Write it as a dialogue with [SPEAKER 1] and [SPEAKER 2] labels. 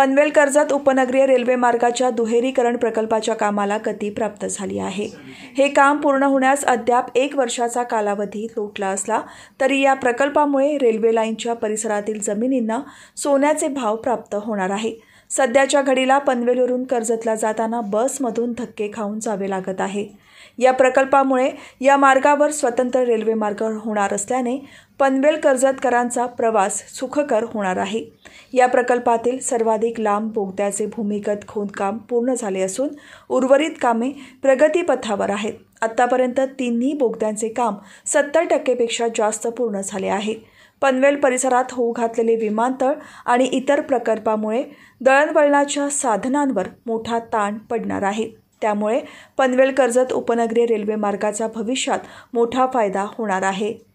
[SPEAKER 1] पनवेल कर्जत उपनगरीय रेल्वे मार्गाच्या दुहेरीकरण प्रकल्पाच्या कामाला गती प्राप्त झाली आहे हे काम पूर्ण होण्यास अद्याप एक वर्षाचा कालावधी लोटला असला तरी या प्रकल्पामुळे रेल्वे लाईनच्या परिसरातील जमिनींना सोन्याचे भाव प्राप्त होणार आहे सध्याच्या घडीला पनवेलवरून कर्जतला जाताना बसमधून धक्के खाऊन जावे लागत आहे या प्रकल्पामुळे या मार्गावर स्वतंत्र रेल्वे मार्ग होणार असल्याने पनवेल कर्जतकरांचा प्रवास सुखकर होणार आहे या प्रकल्पातील सर्वाधिक लांब बोगद्याचे भूमिगत खोदकाम पूर्ण झाले असून उर्वरित कामे प्रगतीपथावर आहेत आत्तापर्यंत तिन्ही बोगद्यांचे काम सत्तर टक्केपेक्षा जास्त पूर्ण झाले आहे पनवेल परिसरात होऊ घातलेले विमानतळ आणि इतर प्रकल्पामुळे दळणवळणाच्या साधनांवर मोठा ताण पडणार आहे त्यामुळे पनवेल कर्जत उपनगरीय रेल्वे मार्गाचा भविष्यात मोठा फायदा होणार आहे